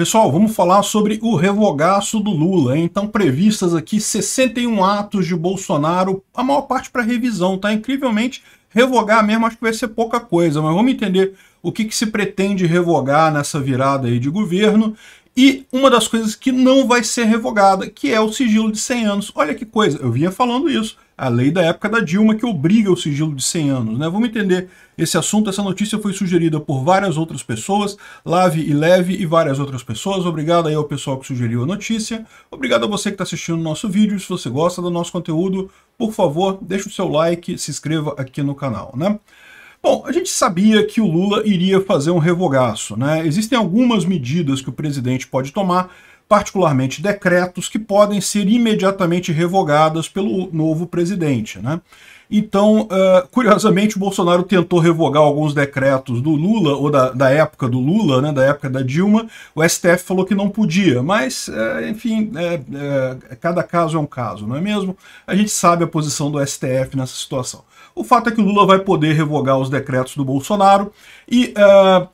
Pessoal, vamos falar sobre o revogaço do Lula. Hein? Então, previstas aqui 61 atos de Bolsonaro, a maior parte para revisão, tá? Incrivelmente, revogar mesmo acho que vai ser pouca coisa, mas vamos entender o que, que se pretende revogar nessa virada aí de governo e uma das coisas que não vai ser revogada, que é o sigilo de 100 anos. Olha que coisa, eu vinha falando isso. A lei da época da Dilma que obriga o sigilo de 100 anos, né? Vamos entender esse assunto. Essa notícia foi sugerida por várias outras pessoas, Lave e Leve e várias outras pessoas. Obrigado aí ao pessoal que sugeriu a notícia. Obrigado a você que está assistindo o nosso vídeo. Se você gosta do nosso conteúdo, por favor, deixe o seu like, se inscreva aqui no canal, né? Bom, a gente sabia que o Lula iria fazer um revogaço, né? Existem algumas medidas que o presidente pode tomar, particularmente decretos, que podem ser imediatamente revogadas pelo novo presidente, né? Então, uh, curiosamente, o Bolsonaro tentou revogar alguns decretos do Lula, ou da, da época do Lula, né, da época da Dilma. O STF falou que não podia, mas, uh, enfim, uh, cada caso é um caso, não é mesmo? A gente sabe a posição do STF nessa situação. O fato é que o Lula vai poder revogar os decretos do Bolsonaro e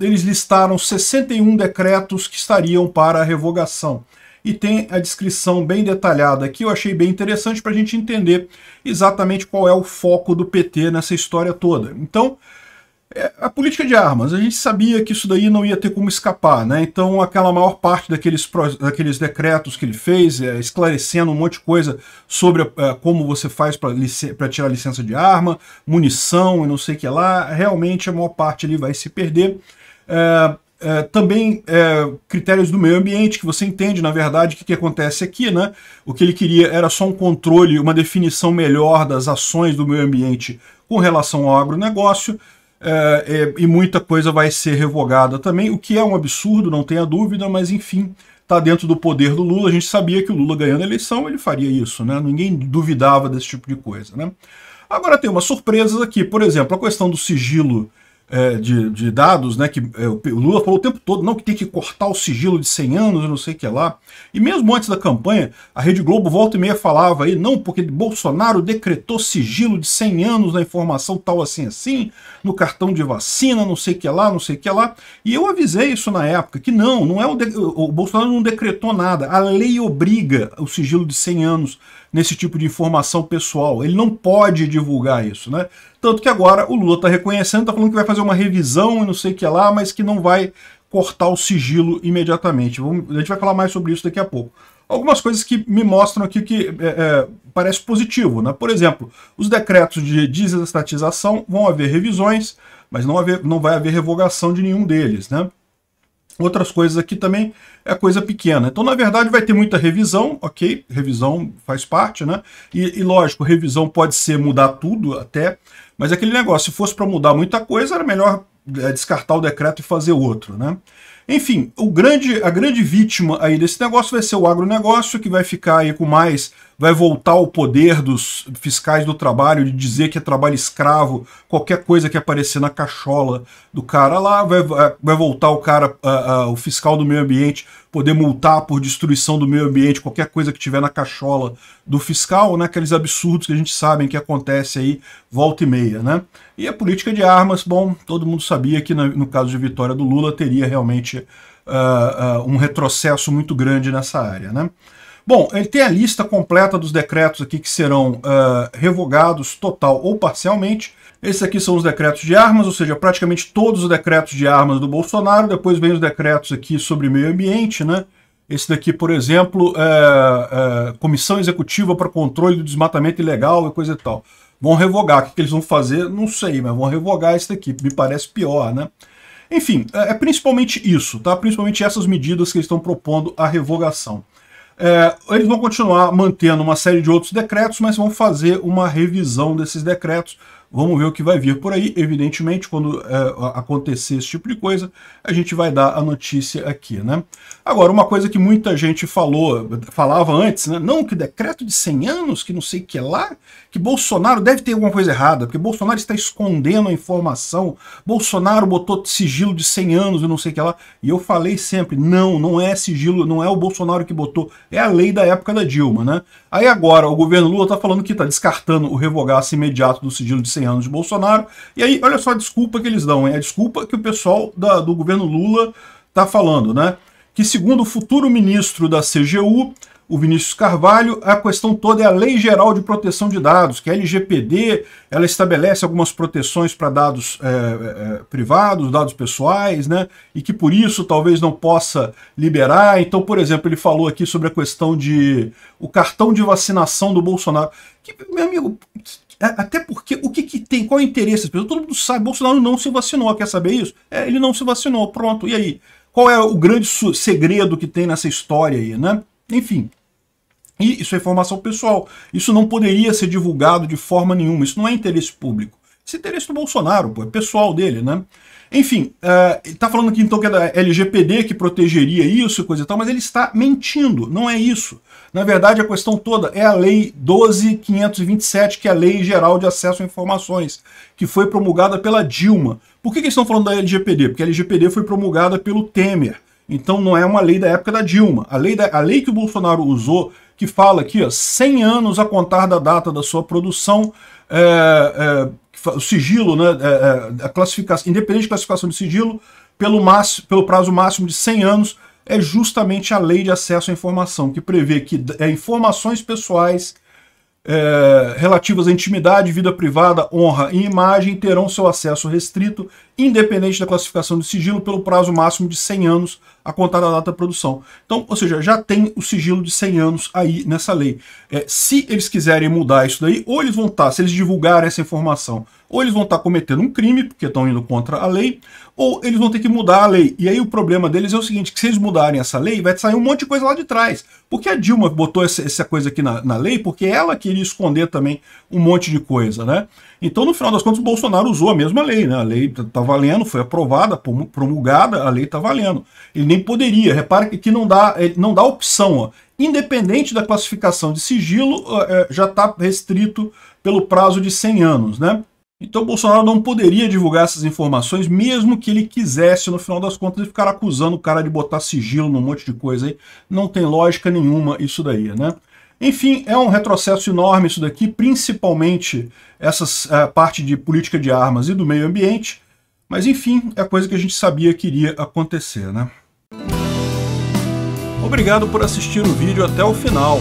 eles listaram 61 decretos que estariam para revogação e tem a descrição bem detalhada que eu achei bem interessante para a gente entender exatamente qual é o foco do PT nessa história toda. Então, é, a política de armas, a gente sabia que isso daí não ia ter como escapar, né? Então, aquela maior parte daqueles, daqueles decretos que ele fez, é, esclarecendo um monte de coisa sobre é, como você faz para tirar licença de arma, munição e não sei o que lá, realmente a maior parte ali vai se perder. É, é, também é, critérios do meio ambiente, que você entende, na verdade, o que, que, acontece aqui, né? O que ele queria era só um controle, uma definição melhor das ações do meio ambiente com relação ao agronegócio, é, é e muita coisa vai ser revogada também, o que é um absurdo, não tenha dúvida, mas enfim, está dentro do poder do Lula. A gente sabia que o Lula ganhando a eleição ele faria isso, né? Ninguém duvidava desse tipo de coisa, né? Agora tem umas surpresas aqui, por exemplo, a questão do sigilo é, de, de, dados, né? Que é, o Lula falou o tempo todo, não, que tem que cortar o sigilo de 100 anos, não sei o que é lá. E mesmo antes da campanha, a Rede Globo volta e meia falava aí, não, porque Bolsonaro decretou sigilo de 100 anos na informação tal assim assim, no cartão de vacina, não sei o que é lá, não sei o que é lá. E eu avisei isso na época, que não, não é o, de... o Bolsonaro não decretou nada. A lei obriga o sigilo de 100 anos nesse tipo de informação pessoal. Ele não pode divulgar isso, né? Tanto que agora o Lula está reconhecendo, está falando que vai fazer uma revisão e não sei o que lá, mas que não vai cortar o sigilo imediatamente. Vamos, a gente vai falar mais sobre isso daqui a pouco. Algumas coisas que me mostram aqui que é, é, parece positivo. Né? Por exemplo, os decretos de desestatização vão haver revisões, mas não, haver, não vai haver revogação de nenhum deles. Né? Outras coisas aqui também é coisa pequena. Então, na verdade, vai ter muita revisão, ok? Revisão faz parte, né? E, e lógico, revisão pode ser mudar tudo até, mas aquele negócio, se fosse para mudar muita coisa, era melhor é, descartar o decreto e fazer outro, né? Enfim, o grande, a grande vítima aí desse negócio vai ser o agronegócio, que vai ficar aí com mais vai voltar ao poder dos fiscais do trabalho de dizer que é trabalho escravo, qualquer coisa que aparecer na cachola do cara lá, vai, vai voltar o cara, o fiscal do meio ambiente, poder multar por destruição do meio ambiente, qualquer coisa que tiver na cachola do fiscal, né? Aqueles absurdos que a gente sabe que acontece aí volta e meia, né? E a política de armas, bom, todo mundo sabia que né, no caso de vitória do Lula teria realmente uh, uh, um retrocesso muito grande nessa área, né? Bom, ele tem a lista completa dos decretos aqui que serão uh, revogados total ou parcialmente. Esses aqui são os decretos de armas, ou seja, praticamente todos os decretos de armas do Bolsonaro. Depois vem os decretos aqui sobre meio ambiente, né? Esse daqui, por exemplo, é, é, Comissão Executiva para Controle do Desmatamento Ilegal e coisa e tal. Vão revogar. O que, que eles vão fazer? Não sei, mas vão revogar esse daqui. Me parece pior, né? Enfim, é, é principalmente isso, tá? Principalmente essas medidas que eles estão propondo a revogação. É, eles vão continuar mantendo uma série de outros decretos, mas vão fazer uma revisão desses decretos Vamos ver o que vai vir por aí. Evidentemente, quando é, acontecer esse tipo de coisa, a gente vai dar a notícia aqui, né? Agora, uma coisa que muita gente falou, falava antes, né? Não, que decreto de 100 anos, que não sei o que lá, que Bolsonaro deve ter alguma coisa errada, porque Bolsonaro está escondendo a informação, Bolsonaro botou sigilo de 100 anos e não sei o que lá. E eu falei sempre, não, não é sigilo, não é o Bolsonaro que botou, é a lei da época da Dilma, né? Aí agora, o governo Lula está falando que está descartando o revogasse imediato do sigilo de 100 100 anos de Bolsonaro. E aí, olha só a desculpa que eles dão, hein? A desculpa que o pessoal da, do governo Lula está falando, né? Que segundo o futuro ministro da CGU, o Vinícius Carvalho, a questão toda é a Lei Geral de Proteção de Dados, que é a LGPD, ela estabelece algumas proteções para dados é, é, é, privados, dados pessoais, né? E que por isso talvez não possa liberar. Então, por exemplo, ele falou aqui sobre a questão de o cartão de vacinação do Bolsonaro. Que, meu amigo, é, até porque o que, que tem? Qual é o interesse das pessoas? Todo mundo sabe, Bolsonaro não se vacinou, quer saber isso? É, ele não se vacinou, pronto. E aí? Qual é o grande segredo que tem nessa história aí, né? Enfim. E isso é informação pessoal. Isso não poderia ser divulgado de forma nenhuma. Isso não é interesse público. é interesse do Bolsonaro, pô, é pessoal dele, né? Enfim, uh, ele está falando aqui então que é da LGPD que protegeria isso e coisa e tal, mas ele está mentindo, não é isso. Na verdade, a questão toda é a Lei 12.527, que é a Lei Geral de Acesso a Informações, que foi promulgada pela Dilma. Por que, que eles estão falando da LGPD? Porque a LGPD foi promulgada pelo Temer. Então não é uma lei da época da Dilma. A lei, da, a lei que o Bolsonaro usou, que fala aqui, ó, 100 anos a contar da data da sua produção, é, é, o sigilo, né, é, é, a classificação, independente da classificação de sigilo, pelo, máximo, pelo prazo máximo de 100 anos, é justamente a lei de acesso à informação, que prevê que é, informações pessoais é, relativas à intimidade, vida privada, honra e imagem terão seu acesso restrito, independente da classificação de sigilo, pelo prazo máximo de 100 anos a contar da data da produção. Então, ou seja, já tem o sigilo de 100 anos aí nessa lei. É, se eles quiserem mudar isso daí, ou eles vão estar, tá, se eles divulgarem essa informação ou eles vão estar tá cometendo um crime, porque estão indo contra a lei, ou eles vão ter que mudar a lei. E aí o problema deles é o seguinte, que se eles mudarem essa lei, vai sair um monte de coisa lá de trás. Porque a Dilma botou essa, essa coisa aqui na, na, lei, porque ela queria esconder também um monte de coisa, né? Então, no final das contas, o Bolsonaro usou a mesma lei, né? A lei tá valendo, foi aprovada, promulgada, a lei tá valendo. Ele nem poderia, repara que aqui não dá, eh, não dá opção, ó. Independente da classificação de sigilo, eh, eh, já está restrito pelo prazo de 100 anos, né? Então Bolsonaro não poderia divulgar essas informações, mesmo que ele quisesse, no final das contas, ele ficar acusando o cara de botar sigilo num monte de coisa aí. Não tem lógica nenhuma isso daí, né? Enfim, é um retrocesso enorme isso daqui, principalmente essa eh, parte de política de armas e do meio ambiente. Mas enfim, é coisa que a gente sabia que iria acontecer, né? Obrigado por assistir o vídeo até o final.